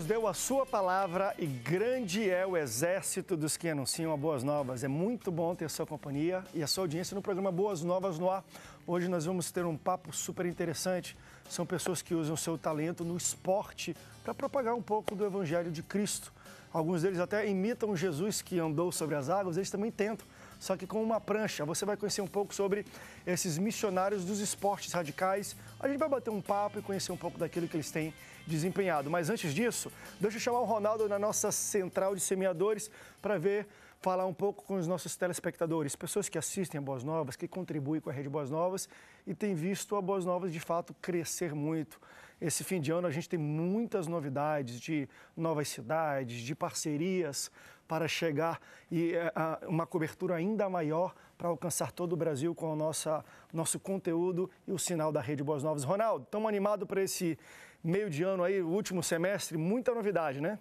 Deus deu a sua palavra e grande é o exército dos que anunciam a boas novas. É muito bom ter a sua companhia e a sua audiência no programa Boas Novas no Ar. Hoje nós vamos ter um papo super interessante. São pessoas que usam seu talento no esporte para propagar um pouco do evangelho de Cristo. Alguns deles até imitam Jesus que andou sobre as águas, eles também tentam só que com uma prancha. Você vai conhecer um pouco sobre esses missionários dos esportes radicais. A gente vai bater um papo e conhecer um pouco daquilo que eles têm desempenhado. Mas antes disso, deixa eu chamar o Ronaldo na nossa central de semeadores para ver falar um pouco com os nossos telespectadores, pessoas que assistem a Boas Novas, que contribuem com a Rede Boas Novas e têm visto a Boas Novas de fato crescer muito. Esse fim de ano a gente tem muitas novidades de novas cidades, de parcerias para chegar e eh, uma cobertura ainda maior para alcançar todo o Brasil com o nossa, nosso conteúdo e o sinal da Rede Boas Novas. Ronaldo, estamos animados para esse meio de ano aí, último semestre, muita novidade, né?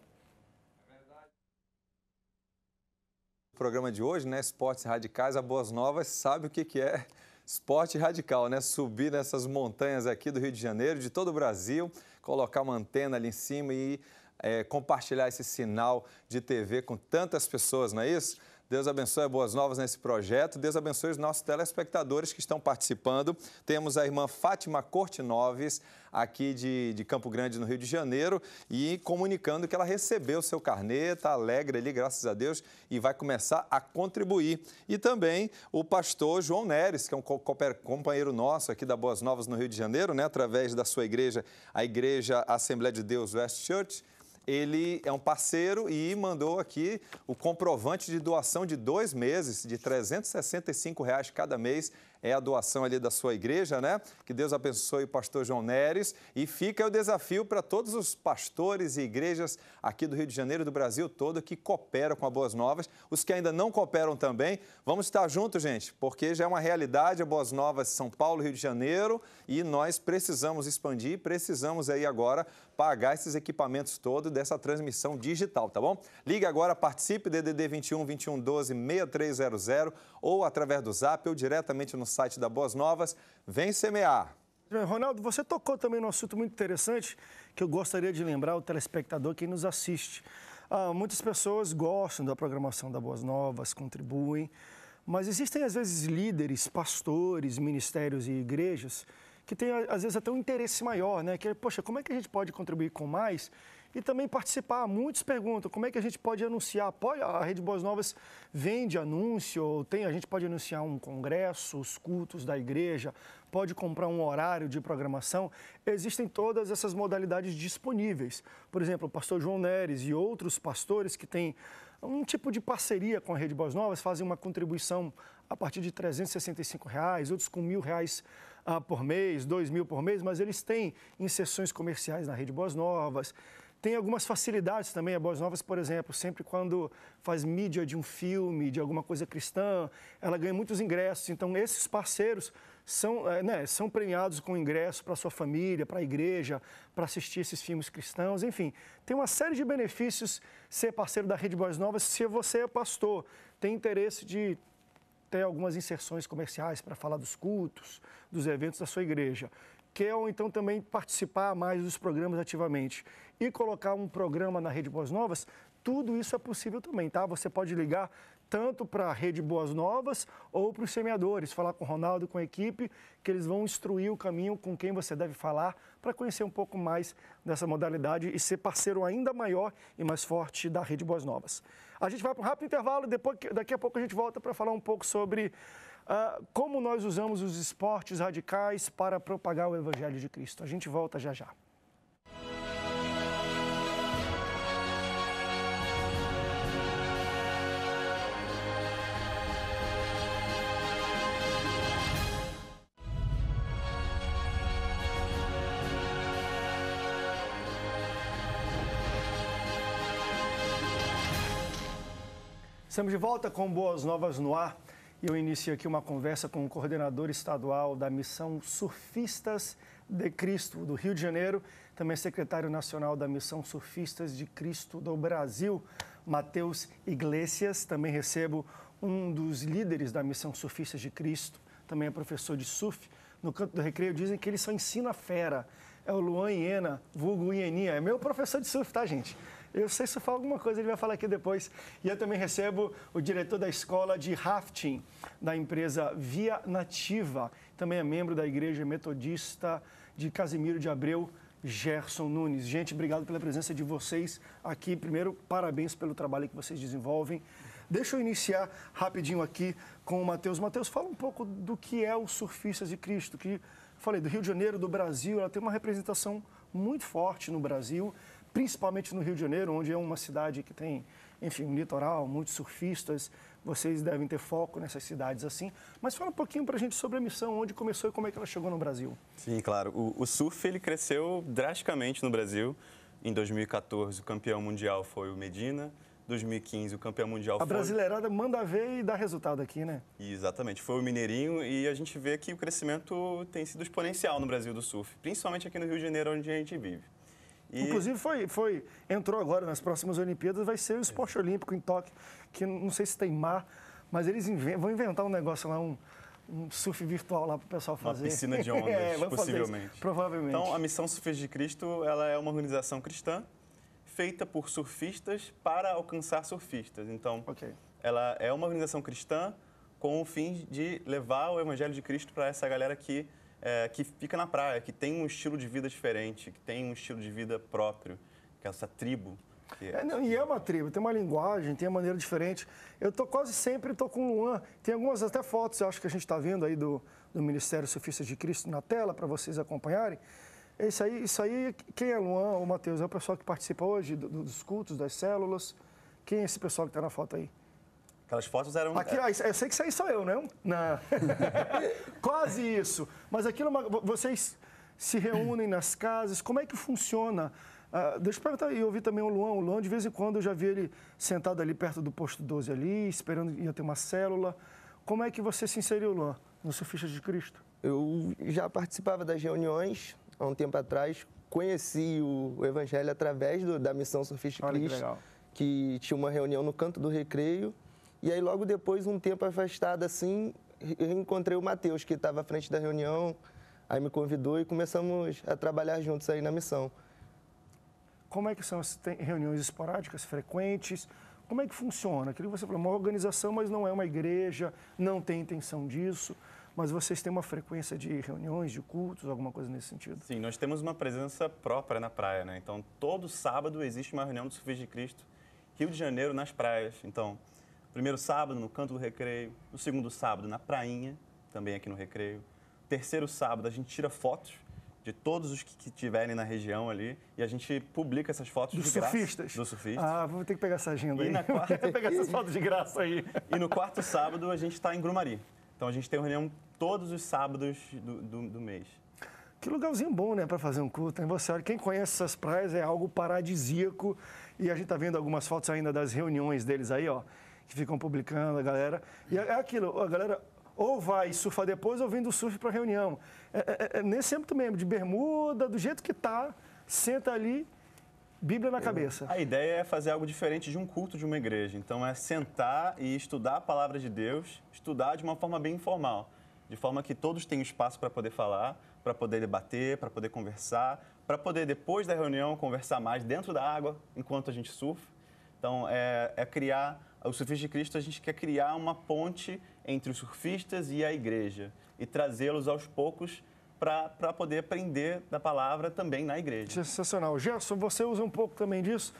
O programa de hoje, né, Esportes Radicais, a Boas Novas sabe o que, que é esporte radical, né? Subir nessas montanhas aqui do Rio de Janeiro, de todo o Brasil, colocar uma antena ali em cima e é, compartilhar esse sinal de TV com tantas pessoas, não é isso? Deus abençoe Boas Novas nesse projeto. Deus abençoe os nossos telespectadores que estão participando. Temos a irmã Fátima Corte Noves, aqui de, de Campo Grande, no Rio de Janeiro, e comunicando que ela recebeu seu carnê, está alegre ali, graças a Deus, e vai começar a contribuir. E também o pastor João Neres, que é um companheiro nosso aqui da Boas Novas no Rio de Janeiro, né, através da sua igreja, a Igreja Assembleia de Deus West Church ele é um parceiro e mandou aqui o comprovante de doação de dois meses, de 365 reais cada mês. É a doação ali da sua igreja, né? Que Deus abençoe o pastor João Neres. E fica o desafio para todos os pastores e igrejas aqui do Rio de Janeiro e do Brasil todo que cooperam com a Boas Novas. Os que ainda não cooperam também, vamos estar juntos, gente, porque já é uma realidade a Boas Novas São Paulo, Rio de Janeiro, e nós precisamos expandir, precisamos aí agora pagar esses equipamentos todos dessa transmissão digital, tá bom? Ligue agora, participe DDD 21 21 12 6300 ou através do Zap ou diretamente no site da Boas Novas. Vem semear. Ronaldo, você tocou também num assunto muito interessante que eu gostaria de lembrar o telespectador que nos assiste. Ah, muitas pessoas gostam da programação da Boas Novas, contribuem, mas existem às vezes líderes, pastores, ministérios e igrejas que tem, às vezes, até um interesse maior, né? Que é, poxa, como é que a gente pode contribuir com mais? E também participar. Muitos perguntam como é que a gente pode anunciar. Pode, a Rede Boas Novas vende anúncio, tem, a gente pode anunciar um congresso, os cultos da igreja, pode comprar um horário de programação. Existem todas essas modalidades disponíveis. Por exemplo, o pastor João Neres e outros pastores que têm um tipo de parceria com a Rede Boas Novas fazem uma contribuição a partir de 365 reais, outros com mil reais ah, por mês, 2 mil por mês, mas eles têm inserções comerciais na rede Boas Novas. Tem algumas facilidades também, a Boas Novas, por exemplo, sempre quando faz mídia de um filme, de alguma coisa cristã, ela ganha muitos ingressos. Então, esses parceiros são, eh, né, são premiados com ingresso para sua família, para a igreja, para assistir esses filmes cristãos, enfim. Tem uma série de benefícios ser parceiro da Rede Boas Novas se você é pastor, tem interesse de até algumas inserções comerciais para falar dos cultos, dos eventos da sua igreja. Quer ou então também participar mais dos programas ativamente e colocar um programa na Rede Boas Novas, tudo isso é possível também, tá? Você pode ligar tanto para a Rede Boas Novas ou para os semeadores, falar com o Ronaldo, com a equipe, que eles vão instruir o caminho com quem você deve falar para conhecer um pouco mais dessa modalidade e ser parceiro ainda maior e mais forte da Rede Boas Novas. A gente vai para um rápido intervalo e depois, daqui a pouco a gente volta para falar um pouco sobre uh, como nós usamos os esportes radicais para propagar o Evangelho de Cristo. A gente volta já já. Estamos de volta com Boas Novas no Ar. E eu inicio aqui uma conversa com o coordenador estadual da missão Surfistas de Cristo do Rio de Janeiro, também secretário nacional da missão Surfistas de Cristo do Brasil, Matheus Iglesias. Também recebo um dos líderes da missão Surfistas de Cristo, também é professor de surf. No canto do recreio dizem que ele só ensina fera. É o Luan Iena, vulgo Ieninha. É meu professor de surf, tá, gente? Eu sei se falar alguma coisa, ele vai falar aqui depois. E eu também recebo o diretor da escola de rafting da empresa Via Nativa. Também é membro da Igreja Metodista de Casimiro de Abreu, Gerson Nunes. Gente, obrigado pela presença de vocês aqui. Primeiro, parabéns pelo trabalho que vocês desenvolvem. Deixa eu iniciar rapidinho aqui com o Matheus. Matheus, fala um pouco do que é o Surfistas de Cristo, que falei do Rio de Janeiro, do Brasil, ela tem uma representação muito forte no Brasil principalmente no Rio de Janeiro, onde é uma cidade que tem, enfim, um litoral, muitos surfistas. Vocês devem ter foco nessas cidades assim. Mas fala um pouquinho para a gente sobre a missão, onde começou e como é que ela chegou no Brasil. Sim, claro. O, o surf ele cresceu drasticamente no Brasil. Em 2014, o campeão mundial foi o Medina. 2015, o campeão mundial a foi... A brasileirada manda ver e dá resultado aqui, né? Exatamente, foi o Mineirinho e a gente vê que o crescimento tem sido exponencial no Brasil do surf, principalmente aqui no Rio de Janeiro, onde a gente vive. E... Inclusive, foi, foi, entrou agora nas próximas Olimpíadas, vai ser o esporte olímpico em Tóquio, que não sei se tem mar, mas eles inventam, vão inventar um negócio lá, um, um surf virtual lá para o pessoal fazer. Uma piscina de é, ondas, é, possivelmente. provavelmente. Então, a Missão Surfers de Cristo ela é uma organização cristã feita por surfistas para alcançar surfistas. Então, okay. ela é uma organização cristã com o fim de levar o Evangelho de Cristo para essa galera que é, que fica na praia, que tem um estilo de vida diferente, que tem um estilo de vida próprio, que é essa tribo. É... É, não, e é uma tribo, tem uma linguagem, tem uma maneira diferente. Eu tô quase sempre tô com o Luan, tem algumas até fotos, eu acho que a gente está vendo aí do, do Ministério Sufistas de Cristo na tela para vocês acompanharem. Isso aí, isso aí, quem é Luan ou Matheus? É o pessoal que participa hoje do, do, dos cultos, das células. Quem é esse pessoal que está na foto aí? Aquelas fotos eram. Aqui, é. ó, eu sei que isso aí sou eu, né Não. Quase isso. Mas aquilo, é vocês se reúnem nas casas, como é que funciona? Uh, deixa eu perguntar, e eu vi também o Luan. O Luan, de vez em quando, eu já vi ele sentado ali perto do posto 12 ali, esperando que ia ter uma célula. Como é que você se inseriu, Luan, no ficha de Cristo? Eu já participava das reuniões há um tempo atrás. Conheci o, Evangelho através do, da missão Sofista de Cristo, que, que tinha uma reunião no Canto do Recreio. E aí, logo depois, um tempo afastado assim, encontrei o Matheus, que estava à frente da reunião, aí me convidou e começamos a trabalhar juntos aí na missão. Como é que são as reuniões esporádicas, frequentes? Como é que funciona? Aquilo que você falou, uma organização, mas não é uma igreja, não tem intenção disso mas vocês têm uma frequência de reuniões, de cultos, alguma coisa nesse sentido? Sim, nós temos uma presença própria na praia, né? Então, todo sábado existe uma reunião do Filhos de Cristo, Rio de Janeiro, nas praias. Então, Primeiro sábado no Canto do Recreio, no segundo sábado na Prainha, também aqui no Recreio. Terceiro sábado a gente tira fotos de todos os que, estiverem tiverem na região ali e a gente publica essas fotos dos de graça. surfistas. Dos surfistas. Ah, vou ter que pegar essa agenda e aí. Na quarta... pegar essas fotos de graça aí. E no quarto sábado a gente está em Grumari. Então a gente tem reunião todos os sábados do, do, do mês. Que lugarzinho bom, né, para fazer um culto. Você olha, quem conhece essas praias é algo paradisíaco. E a gente tá vendo algumas fotos ainda das reuniões deles aí, ó que ficam publicando, a galera. E é, é aquilo, a galera ou vai surfar depois ou vem do surf para reunião. É, é, é, é nesse âmbito mesmo, de bermuda, do jeito que tá, senta ali, Bíblia na cabeça. A ideia é fazer algo diferente de um culto de uma igreja. Então é sentar e estudar a palavra de Deus, estudar de uma forma bem informal, de forma que todos tenham espaço para poder falar, para poder debater, para poder conversar, para poder depois da reunião conversar mais dentro da água enquanto a gente surfa. Então é, é criar o Surfista de Cristo, a gente quer criar uma ponte entre os surfistas e a igreja e trazê-los aos poucos para poder aprender da palavra também na igreja. Sensacional. Gerson, você usa um pouco também disso?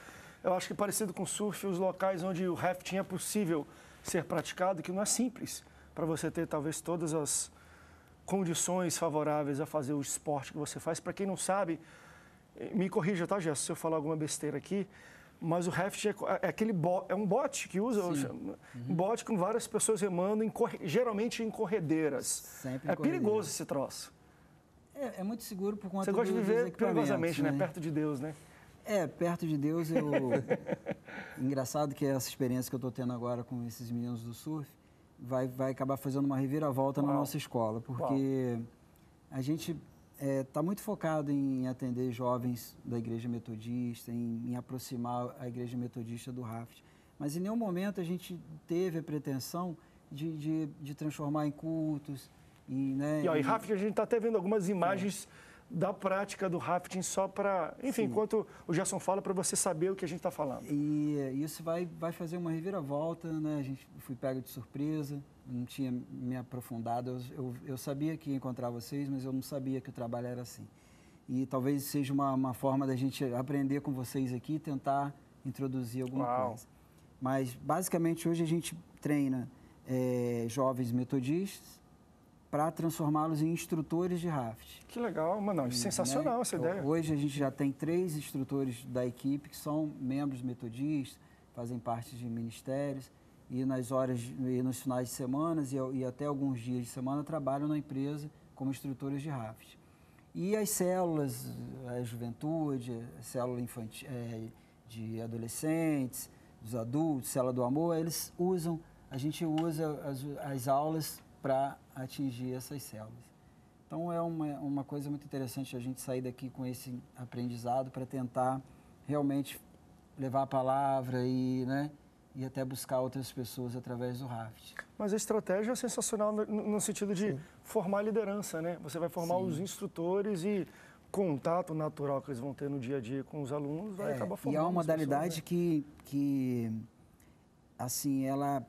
Eu acho que parecido com o surf, os locais onde o rafting é possível ser praticado, que não é simples para você ter talvez todas as condições favoráveis a fazer o esporte que você faz. Para quem não sabe, me corrija, tá, Gerson, se eu falar alguma besteira aqui, mas o raft é, é, é aquele bo, é um bote que usa, uhum. um bote com várias pessoas remando, em, geralmente em corredeiras. Sempre é em é corredeiras. perigoso esse troço. É, é, muito seguro por conta Você gosta de viver perigosamente, né? né? Perto de Deus, né? É, perto de Deus eu. Engraçado que essa experiência que eu estou tendo agora com esses meninos do surf vai, vai acabar fazendo uma reviravolta Uau. na nossa escola, porque Uau. a gente está é, tá muito focado em atender jovens da igreja metodista, em, em, aproximar a igreja metodista do Raft. Mas em nenhum momento a gente teve a pretensão de, de, de transformar em cultos. E, né, e, ó, e Raft, a gente está até vendo algumas é. imagens é. da prática do rafting só para... Enfim, Sim. enquanto o Gerson fala, para você saber o que a gente está falando. E isso vai, vai fazer uma reviravolta, né? A gente foi pego de surpresa não tinha me aprofundado. Eu, eu, eu, sabia que ia encontrar vocês, mas eu não sabia que o trabalho era assim. E talvez seja uma, uma forma da gente aprender com vocês aqui e tentar introduzir alguma Uau. coisa. Mas, basicamente, hoje a gente treina é, jovens metodistas para transformá-los em instrutores de raft. Que legal, mano, né? sensacional né? essa então, ideia. Hoje a gente já tem três instrutores da equipe que são membros metodistas, fazem parte de ministérios e nas horas e nos finais de semana e, e até alguns dias de semana trabalham na empresa como instrutores de RAFs. E as células, a juventude, a célula infantil, é, de adolescentes, dos adultos, célula do amor, eles usam, a gente usa as, as aulas para atingir essas células. Então é uma, uma coisa muito interessante a gente sair daqui com esse aprendizado para tentar realmente levar a palavra e, né, e até buscar outras pessoas através do Raft. Mas a estratégia é sensacional no, no sentido de Sim. formar liderança, né? Você vai formar Sim. os instrutores e contato natural que eles vão ter no dia a dia com os alunos vai é, acabar é formando. E há uma modalidade pessoas, né? que, que, assim, ela,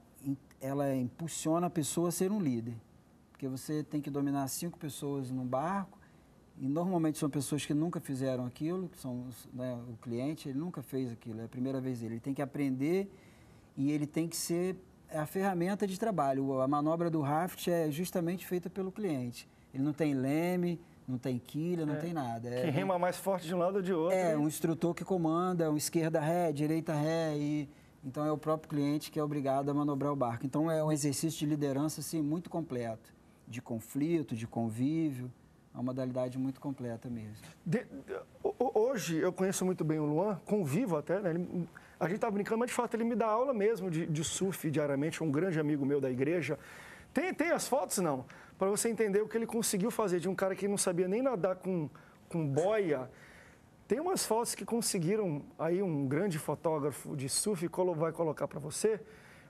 ela impulsiona a pessoa a ser um líder. Porque você tem que dominar cinco pessoas num barco e normalmente são pessoas que nunca fizeram aquilo, que são né, o cliente, ele nunca fez aquilo, é a primeira vez dele. Ele tem que aprender e ele tem que ser é a ferramenta de trabalho. A manobra do raft é justamente feita pelo cliente. Ele não tem leme, não tem quilha, não é, tem nada. É, que rima mais forte de um lado ou de outro. É, hein? um instrutor que comanda, um esquerda ré, direita ré, e então é o próprio cliente que é obrigado a manobrar o barco. Então é um exercício de liderança assim, muito completo, de conflito, de convívio. É uma modalidade muito completa mesmo. De, de, hoje eu conheço muito bem o Luan, convivo até, né? Ele a gente estava brincando, mas de fato ele me dá aula mesmo de, de surf diariamente, é um grande amigo meu da igreja. Tem, tem as fotos, não? Para você entender o que ele conseguiu fazer de um cara que não sabia nem nadar com, com boia. Tem umas fotos que conseguiram, aí um grande fotógrafo de surf vai colocar para você.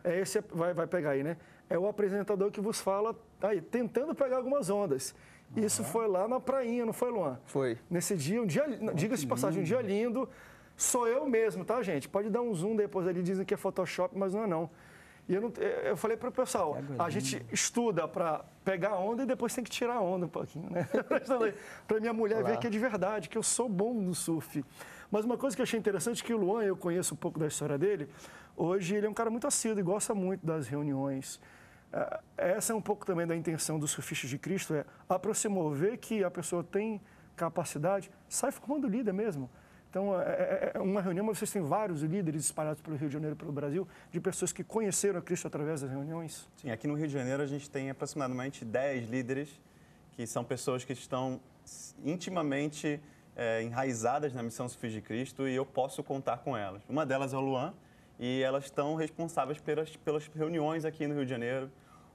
É esse, vai, vai pegar aí, né? É o apresentador que vos fala, aí, tentando pegar algumas ondas. Isso foi lá na prainha, não foi, Luan? Foi. Nesse dia, um dia, diga-se passagem, um dia lindo. Sou eu mesmo, tá, gente? Pode dar um zoom depois ali, dizem que é Photoshop, mas não é não. E eu, não, eu falei para o pessoal, a gente estuda para pegar a onda e depois tem que tirar a onda um pouquinho, né? para minha mulher Olá. ver que é de verdade, que eu sou bom no surf. Mas uma coisa que eu achei interessante é que o Luan, eu conheço um pouco da história dele, hoje ele é um cara muito assíduo e gosta muito das reuniões. É, essa é um pouco também da intenção do surfistas de Cristo, é aproximar, ver que a pessoa tem capacidade, sai formando líder mesmo. Então, é, é, é, uma reunião, mas vocês têm vários líderes espalhados pelo Rio de Janeiro, pelo Brasil, de pessoas que conheceram a Cristo através das reuniões? Sim, aqui no Rio de Janeiro a gente tem aproximadamente 10 líderes, que são pessoas que estão intimamente é, enraizadas na missão Sufis de Cristo e eu posso contar com elas. Uma delas é o Luan, e elas estão responsáveis pelas, pelas reuniões aqui no Rio de Janeiro,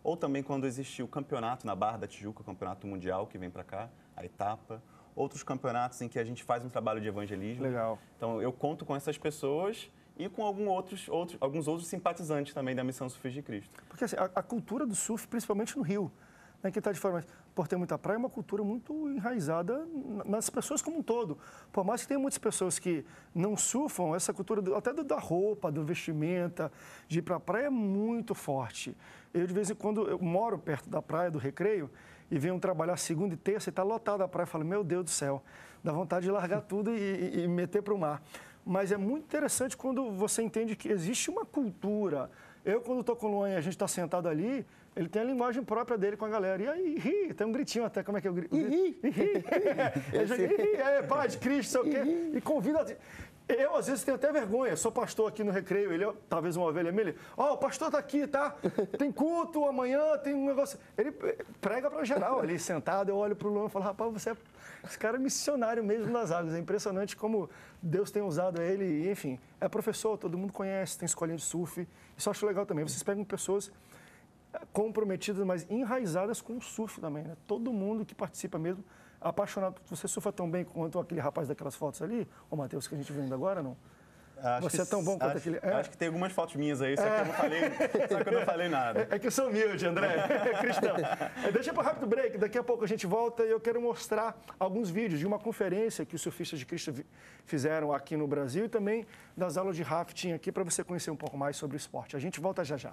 ou também quando existe o campeonato na Barra da Tijuca, o campeonato mundial que vem para cá, a etapa outros campeonatos em que a gente faz um trabalho de evangelismo. Legal. Então eu conto com essas pessoas e com alguns outros, outros, alguns outros simpatizantes também da missão surf de Cristo. Porque assim, a, a, cultura do surf, principalmente no Rio, né, que está de forma, por ter muita praia, é uma cultura muito enraizada nas pessoas como um todo. Por mais que tenha muitas pessoas que não surfam, essa cultura do, até do, da roupa, do vestimenta, de ir para a praia é muito forte. Eu, de vez em quando, eu moro perto da praia, do recreio, e venham trabalhar segunda e terça e está lotada a praia. Eu falo, meu Deus do céu, dá vontade de largar tudo e, e, e meter para o mar. Mas é muito interessante quando você entende que existe uma cultura. Eu, quando estou com o Luan e a gente está sentado ali, ele tem a linguagem própria dele com a galera. E aí, ri, tem um gritinho até, como é que eu é grito? Ri, ri, ri, é, paz, Cristo, sei o quê. E convida... Eu, às vezes, tenho até vergonha. Eu sou pastor aqui no Recreio, ele é, talvez uma ovelha minha. Ó, oh, o pastor tá aqui, tá? Tem culto amanhã, tem um negócio. Ele prega para geral ali, sentado. Eu olho pro Luan e falo, rapaz, você é... Esse cara é missionário mesmo nas águas. É impressionante como Deus tem usado ele. Enfim, é professor, todo mundo conhece, tem escolinha de surf. Isso eu acho legal também. Vocês pegam pessoas eh, comprometidas, mas enraizadas com o surf também, né? Todo mundo que participa mesmo apaixonado. Você surfa tão bem quanto aquele rapaz daquelas fotos ali, o Matheus, que a gente viu ainda agora, não? Acho você que, é tão bom quanto acho, aquele. É. Acho que tem algumas fotos minhas aí, só que, é. eu, não falei, só que eu não falei nada. É, é que eu sou humilde, André. É cristão. É, deixa para rápido break, daqui a pouco a gente volta e eu quero mostrar alguns vídeos de uma conferência que os surfistas de Cristo fizeram aqui no Brasil e também das aulas de rafting aqui para você conhecer um pouco mais sobre o esporte. A gente volta já já.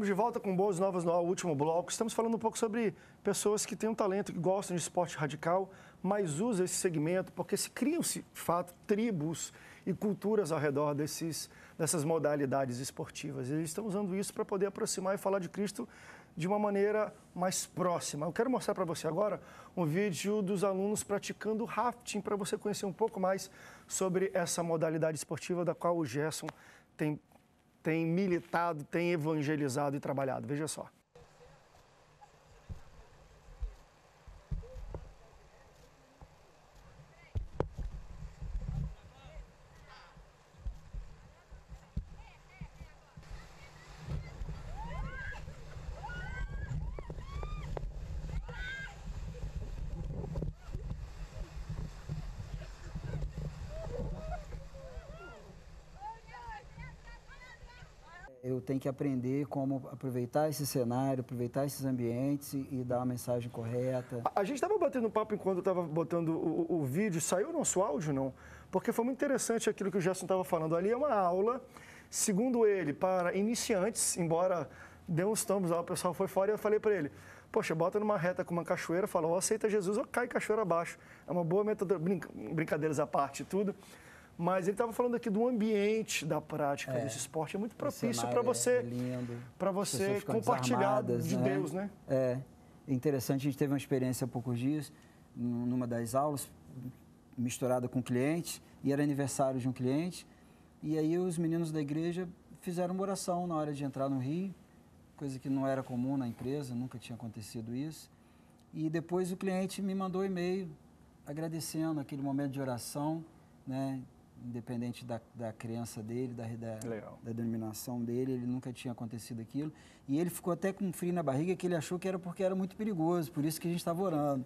Estamos de volta com boas novas no último bloco. Estamos falando um pouco sobre pessoas que têm um talento, que gostam de esporte radical, mas usam esse segmento porque se criam-se, de fato, tribos e culturas ao redor desses, dessas modalidades esportivas. E eles estão usando isso para poder aproximar e falar de Cristo de uma maneira mais próxima. Eu quero mostrar para você agora um vídeo dos alunos praticando rafting para você conhecer um pouco mais sobre essa modalidade esportiva da qual o Gerson tem tem militado, tem evangelizado e trabalhado. Veja só. tem que aprender como aproveitar esse cenário, aproveitar esses ambientes e, dar a mensagem correta. A, gente estava batendo papo enquanto eu estava botando o, o, vídeo. Saiu o nosso áudio, não? Porque foi muito interessante aquilo que o Gerson estava falando. Ali é uma aula, segundo ele, para iniciantes, embora deu uns tombos lá, o pessoal foi fora e eu falei para ele, poxa, bota numa reta com uma cachoeira, fala, ou aceita Jesus ou cai cachoeira abaixo. É uma boa metodologia, brincadeiras à parte e tudo. Mas ele estava falando aqui do ambiente da prática é, desse esporte. É muito propício para você, é você compartilhar de né? Deus, né? É. Interessante, a gente teve uma experiência há poucos dias, numa das aulas, misturada com clientes, e era aniversário de um cliente. E aí os meninos da igreja fizeram uma oração na hora de entrar no Rio, coisa que não era comum na empresa, nunca tinha acontecido isso. E depois o cliente me mandou um e-mail agradecendo aquele momento de oração, né? independente da, da crença dele, da, da, da, denominação dele, ele nunca tinha acontecido aquilo. E ele ficou até com um frio na barriga que ele achou que era porque era muito perigoso, por isso que a gente estava orando.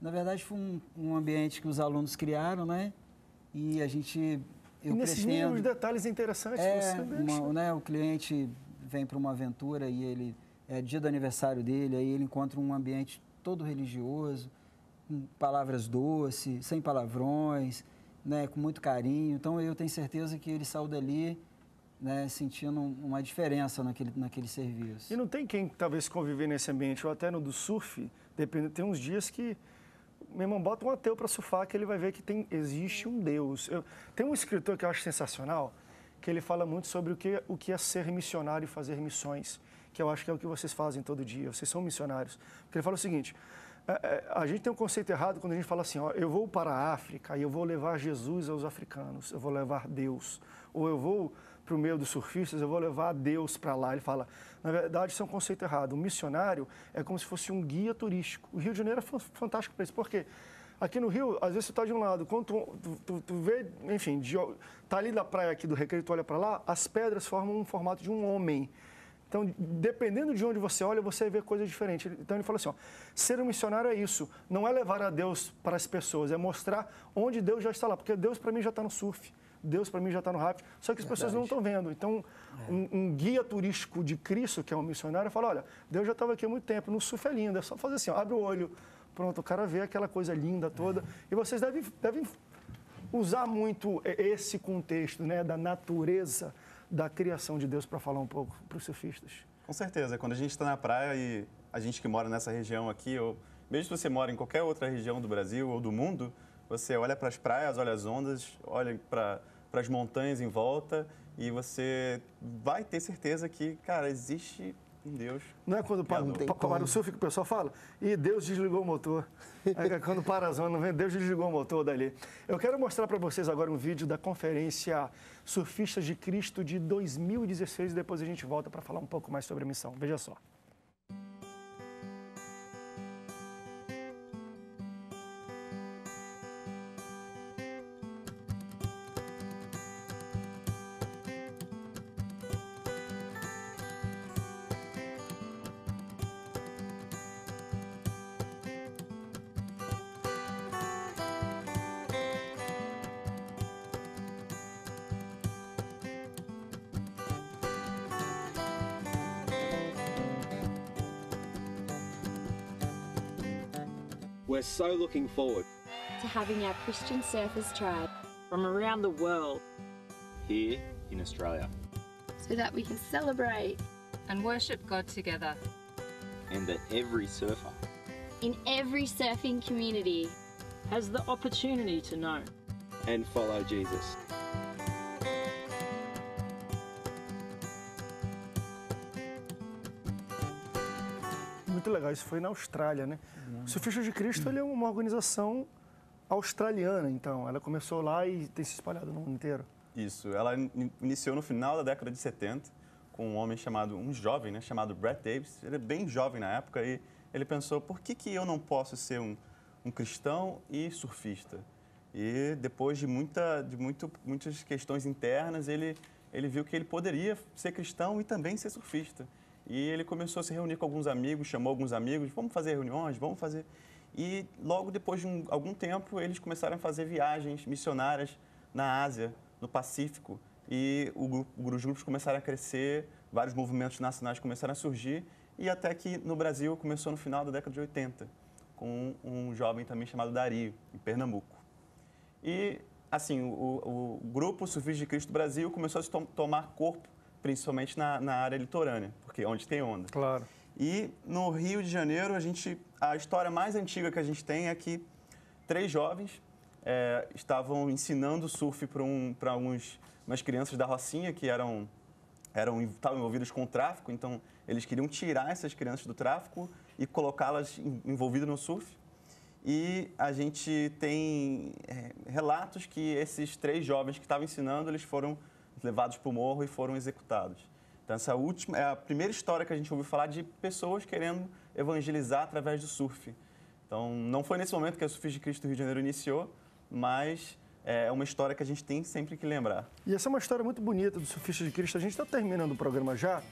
Na verdade, foi um, um, ambiente que os alunos criaram, né? E a gente. Eu e nesses pretendo, mínimos detalhes interessantes é, você Uma, né, o cliente vem para uma aventura e ele. É dia do aniversário dele, aí ele encontra um ambiente todo religioso, com palavras doces, sem palavrões né, com muito carinho. Então eu tenho certeza que ele saiu dali né, sentindo uma diferença naquele, naquele serviço. E não tem quem talvez conviver nesse ambiente, ou até no do surf, depende, tem uns dias que meu irmão bota um ateu para surfar que ele vai ver que tem, existe um Deus. Eu, tem um escritor que eu acho sensacional, que ele fala muito sobre o que, o que é ser missionário e fazer missões, que eu acho que é o que vocês fazem todo dia, vocês são missionários. Porque ele fala o seguinte, é, é, a gente tem um conceito errado quando a gente fala assim, ó, eu vou para a África e eu vou levar Jesus aos africanos, eu vou levar Deus. Ou eu vou para o meio dos surfistas, eu vou levar Deus para lá. Ele fala, na verdade, isso é um conceito errado. Um missionário é como se fosse um guia turístico. O Rio de Janeiro é fantástico para isso. Por quê? Aqui no Rio, às vezes você está de um lado, quando tu, tu, tu vê, enfim, está tá ali da praia aqui do Recreio, tu olha para lá, as pedras formam um formato de um homem. Então, dependendo de onde você olha, você vê coisas diferentes. Então, ele falou assim: ó, ser um missionário é isso. Não é levar a Deus para as pessoas, é mostrar onde Deus já está lá. Porque Deus, para mim, já está no surf. Deus, para mim, já está no rápido. Só que as Verdade. pessoas não estão vendo. Então, é. um, um, guia turístico de Cristo, que é um missionário, fala: olha, Deus já estava aqui há muito tempo. No surf é lindo. É só fazer assim: ó, abre o olho. Pronto, o cara vê aquela coisa linda toda. É. E vocês devem, devem usar muito esse contexto né, da natureza da criação de Deus para falar um pouco para os surfistas. Com certeza. Quando a gente está na praia e a gente que mora nessa região aqui, ou mesmo se você mora em qualquer outra região do Brasil ou do mundo, você olha para as praias, olha as ondas, olha para as montanhas em volta e você vai ter certeza que, cara, existe em Deus. Não é quando para, pa, para o surf que o pessoal fala? E Deus desligou o motor. É, é quando para a zona, vem, Deus desligou o motor dali. Eu quero mostrar para vocês agora um vídeo da conferência Surfistas de Cristo de 2016 e depois a gente volta para falar um pouco mais sobre a missão. Veja só. We're so looking forward to having our Christian surfers tribe from around the world here in Australia so that we can celebrate and worship God together and that every surfer in every surfing community has the opportunity to know and follow Jesus. muito legal. Isso foi na Austrália, né? Uhum. O Surfistas de Cristo ele é uma organização australiana, então. Ela começou lá e tem se espalhado no mundo inteiro. Isso. Ela in iniciou no final da década de 70 com um homem chamado, um jovem, né? Chamado Brett Davis. Ele é bem jovem na época e ele pensou, por que, que eu não posso ser um, um cristão e surfista? E depois de, muita, de muito, muitas questões internas, ele, ele viu que ele poderia ser cristão e também ser surfista. E ele começou a se reunir com alguns amigos, chamou alguns amigos, vamos fazer reuniões, vamos fazer. E logo depois de um, algum tempo, eles começaram a fazer viagens missionárias na Ásia, no Pacífico. E o os grupos começaram a crescer, vários movimentos nacionais começaram a surgir. E até que no Brasil começou no final da década de 80, com um, jovem também chamado Dario, em Pernambuco. E, assim, o, o Grupo Sufis de Cristo Brasil começou a se to tomar corpo principalmente na, na área litorânea, porque é onde tem onda. Claro. E no Rio de Janeiro, a gente a história mais antiga que a gente tem é que três jovens é, estavam ensinando surf para um, para alguns umas crianças da Rocinha que eram eram estavam envolvidas com o tráfico, então eles queriam tirar essas crianças do tráfico e colocá-las envolvidas no surf. E a gente tem é, relatos que esses três jovens que estavam ensinando, eles foram levados para o morro e foram executados. Então, essa última é a primeira história que a gente ouviu falar de pessoas querendo evangelizar através do surf. Então, não foi nesse momento que a Surfista de Cristo do Rio de Janeiro iniciou, mas é, é uma história que a gente tem sempre que lembrar. E essa é uma história muito bonita do Surfista de Cristo. A gente está terminando o programa já,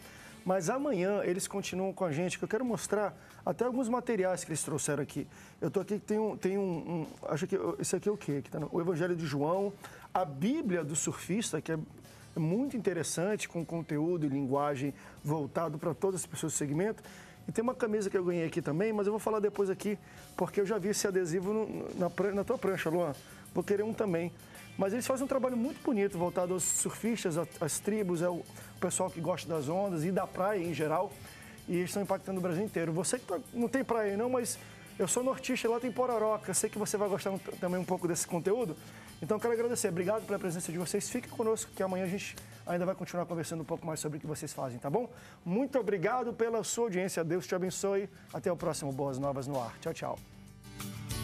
mas amanhã eles continuam com a gente, que eu quero mostrar até alguns materiais que eles trouxeram aqui. Eu estou aqui, tem um, tem um, um, acho que esse aqui é o quê? tá no, o Evangelho de João, a Bíblia do surfista, que é é muito interessante, com conteúdo e linguagem voltado para todas as pessoas do segmento. E tem uma camisa que eu ganhei aqui também, mas eu vou falar depois aqui, porque eu já vi esse adesivo no, na, na tua prancha, Luan. Vou querer um também. Mas eles fazem um trabalho muito bonito voltado aos surfistas, às tribos, ao é pessoal que gosta das ondas e da praia em geral. E eles estão impactando o Brasil inteiro. Você que tá, não tem praia não, mas eu sou nortista, lá tem Pororoca. Sei que você vai gostar também um pouco desse conteúdo. Então quero agradecer, obrigado pela presença de vocês. Fiquem conosco que amanhã a gente ainda vai continuar conversando um pouco mais sobre o que vocês fazem, tá bom? Muito obrigado pela sua audiência. Deus te abençoe. Até o próximo Boas Novas no Ar. Tchau, tchau.